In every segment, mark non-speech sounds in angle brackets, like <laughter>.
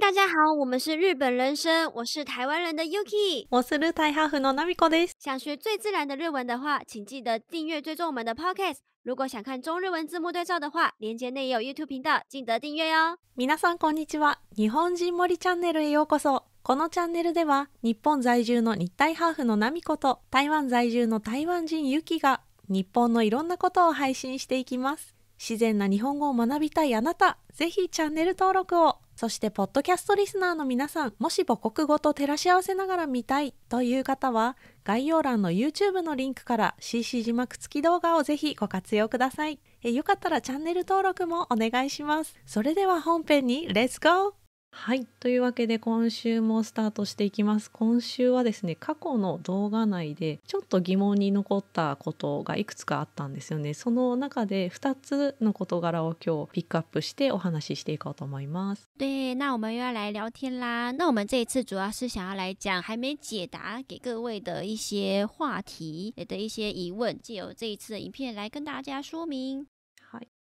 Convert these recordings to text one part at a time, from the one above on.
大家好，我们是日本人生，我是台湾人的 Yuki，我是日台哈夫的想学最自然的日文的话，请记得订阅追踪我们的 Podcast。如果想看中日文字幕对照的话，连接内也有 YouTube 频道，记得订阅哟。皆さんこんにちは。日本人森チャンネルへようこそ。このチャンネルでは、日本在住の日泰ハフの n a m と台湾在住の台湾人 y u が日本のいろんなことを配信していきます。自然な日本語を学びたいあなた、ぜひチャンネル登録を。そして、ポッドキャストリスナーの皆さん、もし母国語と照らし合わせながら見たいという方は、概要欄の YouTube のリンクから CC 字幕付き動画をぜひご活用ください。えよかったらチャンネル登録もお願いします。それでは本編にレッツゴーはい。というわけで今週もスタートしていきます。今週はですね、過去の動画内でちょっと疑問に残ったことがいくつかあったんですよね。その中で2つの事柄を今日ピックアップしてお話ししていこうと思います。对，那我们又要来聊天啦。那我们这一次主要是想要来讲还没解答给各位的一些话题的一些疑问，借由这一次的影片来跟大家说明。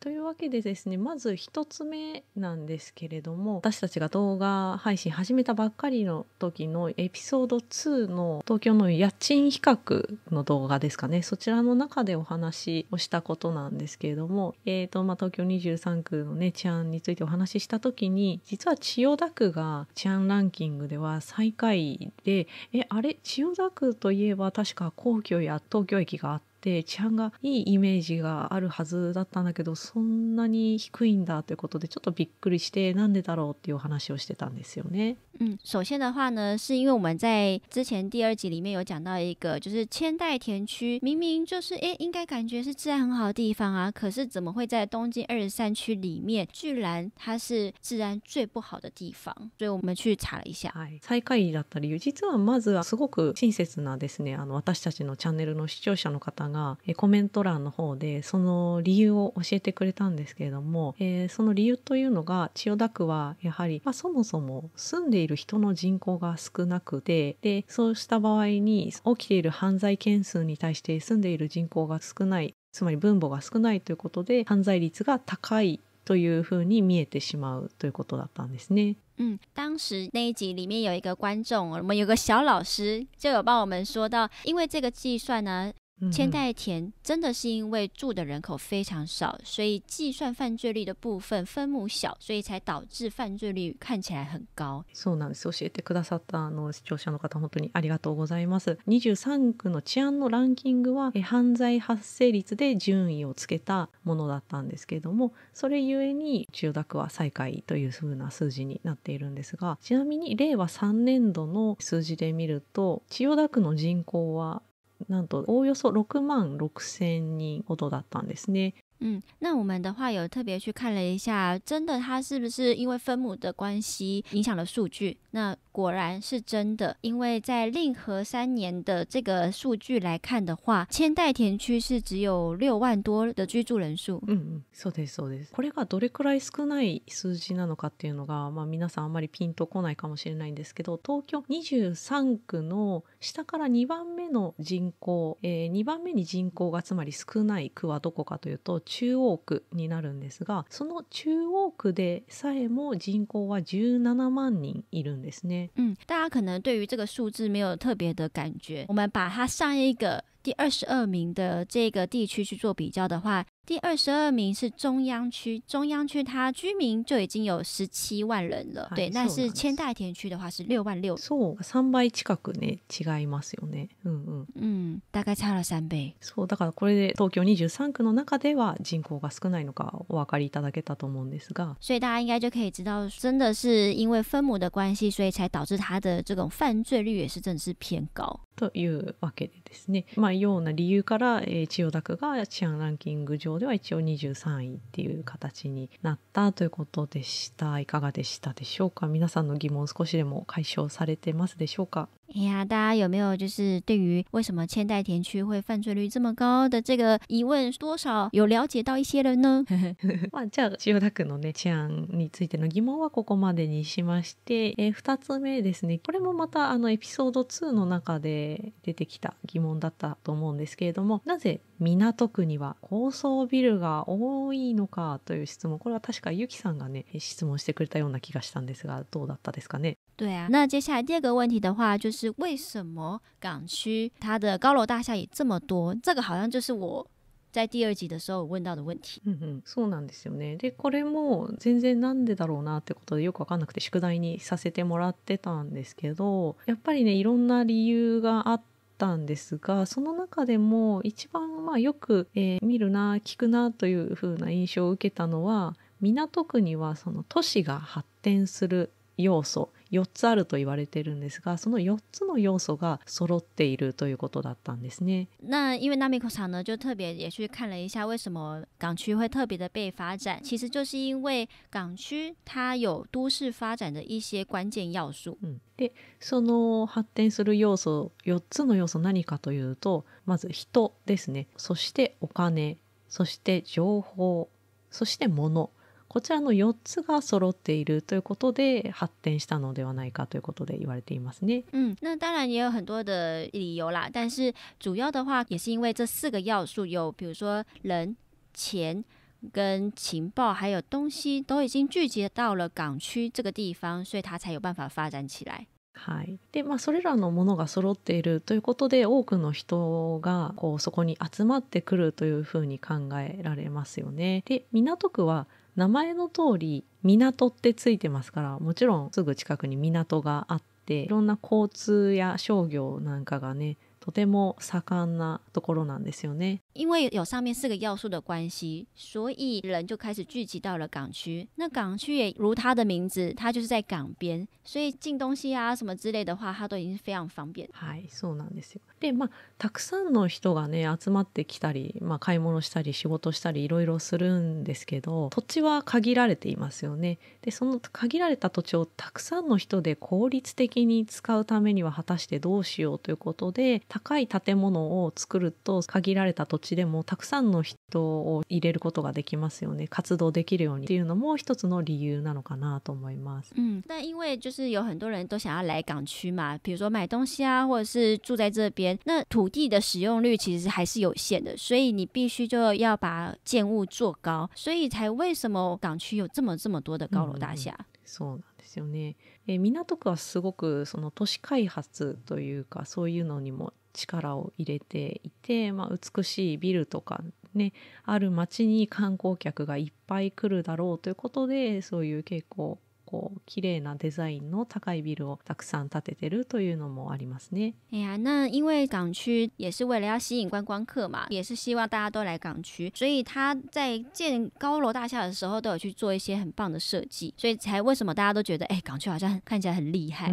というわけでですねまず1つ目なんですけれども私たちが動画配信始めたばっかりの時のエピソード2の東京の家賃比較の動画ですかねそちらの中でお話をしたことなんですけれども、えーとまあ、東京23区のね治安についてお話しした時に実は千代田区が治安ランキングでは最下位でえあれ千代田区といえば確か皇居や東京駅があって。て治安がいいイメージがあるはずだったんだけどそんなに低いんだということでちょっとびっくりしてなんでだろうっていう話をしてたんですよね。嗯，首先的话呢，是因为我们在之前第二集里面有讲到一个，就是千代田区明明就是哎，应该感觉是治安很好的地方啊，可是怎么会在东京二十三区里面，居然它是治安最不好的地方？所以我们去查了一下。はい、災害だった理由実はまずはすごく親切なですねあの私たちのチャンネルの視聴者の方がコメント欄の方でその理由を教えてくれたんですけれども、その理由というのが千代田区はやはりまあそもそも住んでいる人の人口が少なくてでそうした場合に起きている犯罪件数に対して住んでいる人口が少ないつまり分母が少ないということで犯罪率が高いというふうに見えてしまうということだったんですね。嗯，当时那一集里面有一个观众，我们有个小老师就有帮我们说到，因为这个计算呢，千代田真的是因为住的人口非常少，所以计算犯罪率的部分分母小，所以才导致犯罪率看起来很高。そうなんです。教えてくださったあの視聴者の方、本当にありがとうございます。23区の治安のランキングは犯罪発生率で順位をつけたものだったんですけれども、それゆえに千代田区は最下位というふうな数字になっているんですが、ちなみに令和3年度の数字で見ると、千代田区の人口はなんとおおよそ6万6千人ほどだったんですね。嗯，那我们的话有特别去看了一下，真的它是不是因为分母的关系影响了数据？那果然是真的，因为在令和三年的这个数据来看的话，千代田区是只有六万多的居住人数。嗯嗯，そうですそうです。これがどれくらい少ない数字なのかっていうのが、まあ皆さんあまりピンとこないかもしれないんですけど、東京十三区の下から二番目の人口、え2番目に人口がつまり少ない区はどこかというと。中央区になるんですがその中央区でさえも人口は17万人いるんですね。ん、大家可能对于这个数字没有特别的感觉，我们把它上一个第二十二名的这个地区去做比较的话，第二十二名是中央区，中央区它居民就已经有十七万人了。对，那是千代田区的话是六万六。そう、三倍近くね、違いますよね。うんうん。嗯，大概差了三倍。そう、だからこれで東京二十三区の中では人口が少ないのかお分かりいただけたと思うんですが。所以大家应该就可以知道，真的是因为分母的关系，所以才导致它的这种犯罪率也是真的是偏高。というわけでですね、まあ、ような理由から、えー、千代田区が治安ランキング上では一応23位っていう形になったということでしたいかがでしたでしょうか皆さんの疑問少しでも解消されてますでしょうか哎呀，大家有没有就是对于为什么千代田区会犯罪率这么高的这个疑问，多少有了解到一些人呢？<laughs> まあじゃあ千代田区のね治安についての疑問はここまでにしまして、えー、2つ目ですね。これもまたあのエピソード2の中で出てきた疑問だったと思うんですけれども、なぜ港区には高層ビルが多いのかという質問これは確かゆきさんがね質問してくれたような気がしたんですがどうだったですかね对啊，那接下来第二个问题的话，就是为什么港区它的高楼大厦也这么多？这个好像就是我在第二集的时候问到的问题。嗯嗯，そうなんですよね。で、これも全然なんでだろうなってことでよくわかんなくて宿題にさせてもらってたんですけど、やっぱりねいろんな理由があって。ったんですがその中でも一番まあよく、えー、見るな聞くなというふうな印象を受けたのは港区にはその都市が発展する要素4つあると言われてるんですがその4つの要素が揃っているということだったんですね。那因为 n a m さん呢就特别也去看了一下为什么港区会特别的被发展，其实就是因为港区它有都市发展的一些关键要素。でその発展する要素4つの要素何かというとまず人ですねそしてお金そして情報そして物こちらの4つが揃っているということで発展したのではないかということで言われていますね。嗯，那当然也有很多的理由啦，但是主要的话也是因为这四个要素有，比如说人、钱、跟情报，还有东西都已经聚集到了港区这个地方，所以它才有办法发展起来。はいでまあ、それらのものが揃っているということで多くの人がこうそこに集まってくるというふうに考えられますよね。で港区は名前の通り港ってついてますからもちろんすぐ近くに港があっていろんな交通や商業なんかがねとても盛んなところなんですよね。因为有上面四个要素的关系，所以人就开始聚集到了港区。那港区也如它的名字，它就是在港边，所以进东西啊什么之类的话，它都已经非常方便。はい、そうなんですよ。で、まあたくさんの人がね集まってきたり、まあ買い物したり仕事したりいろいろするんですけど、土地は限られていますよね。で、その限られた土地をたくさんの人で効率的に使うためには果たしてどうしようということで、高い建物を作ると限られた土地ちでもたくさんの人を入れることができますよね活動できるようにっていうのも一つの理由なのかなと思います。嗯，那因为就是有很多人都想要来港区嘛，比如说买东西啊，或者是住在这边，那土地的使用率其实还是有限的，所以你必须就要把建物做高，所以才为什么港区有这么这么多的高楼大厦。そうなんですよね。え港区はすごくその都市開発というかそういうのにも力を入れていて、まあ、美しいビルとかねある町に観光客がいっぱい来るだろうということでそういう結構こう綺麗なデザインの高いビルをたくさん建ててるというのもありますね。哎呀，那因为港区也是为了要吸引观光客嘛，也是希望大家都来港区，所以他在建高楼大厦的时候都有去做一些很棒的设计，所以才为什么大家都觉得哎、港区好像看起来很厉害。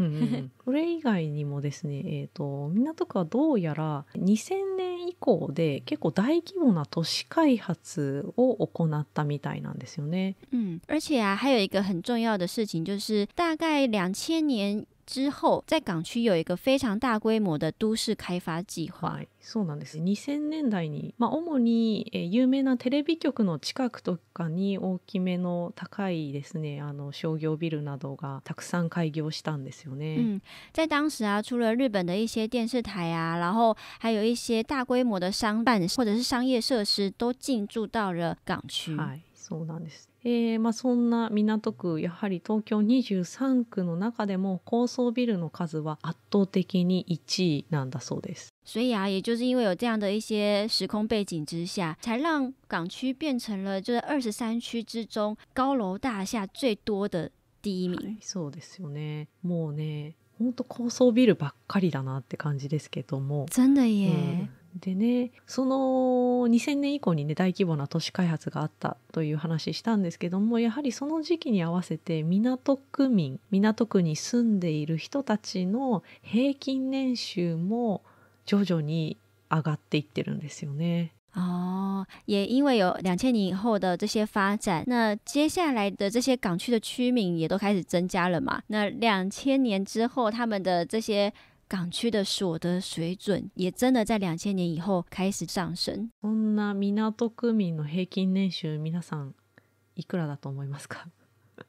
これ以外にもですね、えっ、ー、と港区はどうやら2000年以降で結構大規模な都市開発を行ったみたいなんですよね。嗯，而且啊，还有一个很重要的事情。就是大概两千年之后，在港区有一个非常大规模的都市开发计划。二千年代，主有名なテレビ局の近くとかに大きめの高いですね、あの商業ビルなどがたくさん開業したんですよね。嗯，在当时啊，除了日本的一些电视台啊，然后还有一些大规模的商办或者是商业设施都进驻到了港区。是的。えーまあ、そんな港区やはり東京23区の中でも高層ビルの数は圧倒的に1位なんだそうです。所以啊，也就是因为有这样的一些时空背景之下，才让港区变成了就是二十三区之中高楼大厦最多的第一名。い、そうですよね。もうね、本当高層ビルばっかりだなって感じですけども。真的耶。でねその2000年以降にね大規模な都市開発があったという話したんですけどもやはりその時期に合わせて港区民港区に住んでいる人たちの平均年収も徐々に上がっていってるんですよね。哦，也因为有两千年以后的这些发展，那接下来的这些港区的区民也都开始增加了嘛。那两千年之后，他们的这些港区的所得水准也真的在两千年以后开始上升。そんな港区民の平均年収皆さんいくらだと思いますか？<laughs>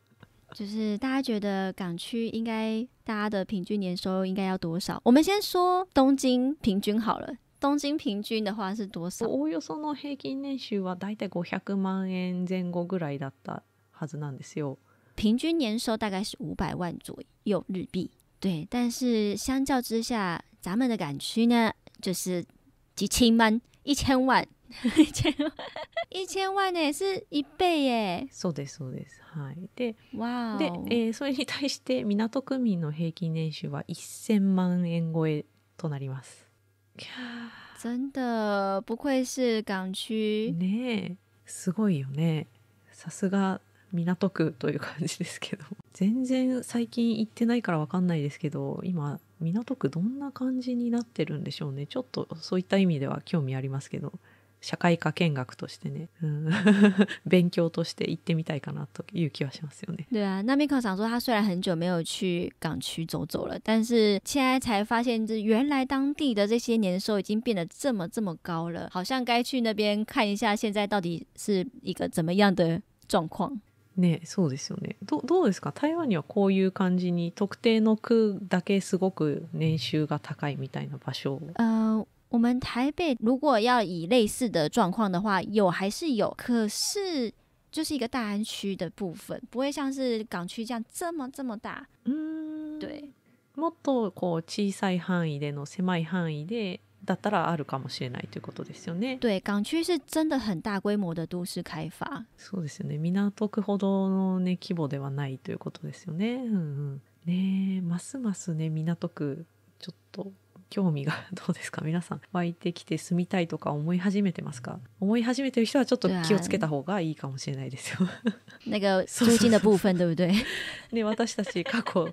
就是大家觉得港区应该大家的平均年收应该要多少？我们先说东京平均好了。东京平均的话是多少？平均年收大概是五百万左右日币。对，但是相较之下，咱们的港区呢，就是几千万、一千万、<laughs> 一千万、一千万ね、是一倍耶。そうです、そうです。はい。で、わで、えー、それに対して港区民の平均年収は一千万円超えとなります。<laughs> 真的不愧是港区。ねえ、すごいよね。さすが港区という感じですけど全然最近行ってないから分かんないですけど今港区どんな感じになってるんでしょうねちょっとそういった意味では興味ありますけど社会科見学としてね、うん、<laughs> 勉強として行ってみたいかなという気はしますよね。对啊，那米卡想说，他虽然很久没有去港区走走了，但是现在才发现，这原来当地的这些年收已经变得这么这么高了，好像该去那边看一下，现在到底是一个怎么样的状况。ねそうですよねどどうですか台湾にはこういう感じに特定の区だけすごく年収が高いみたいな場所を。我们台北如果要以类似的状况的话，有还是有，可是就是一个大安区的部分，不会像是港区这样这么这么大。嗯，对。もっとこう小さい範囲での狭い範囲でだったらあるかもしれないということですよね。对，港区是真的很大规模的都市开发。そうですよね。港区ほどのね規模ではないということですよね。うんうん、ねますますね港区ちょっと興味がどうですか皆さん湧いてきて住みたいとか思い始めてますか思い始めてる人はちょっと気をつけた方がいいかもしれないですよ。那个租金の部分对で私たち過去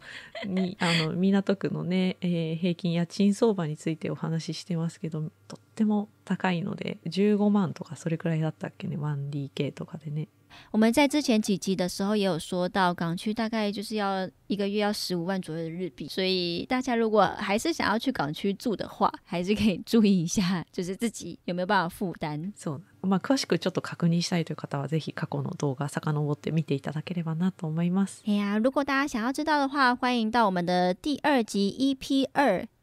に <laughs> あの港区のね、えー、平均家賃相場についてお話ししてますけどとっても高いので15万とかそれくらいだったっけね 1DK とかでね我们在之前几集的时候也有说到，港区大概就是要一个月要十五万左右的日币，所以大家如果还是想要去港区住的话，还是可以注意一下，就是自己有没有办法负担。そう、まあ詳しくちょっと確認したいという方はぜひ過去の動画遡って見ていただければなと思います。哎呀，如果大家想要知道的话，欢迎到我们的第二集 EP 二。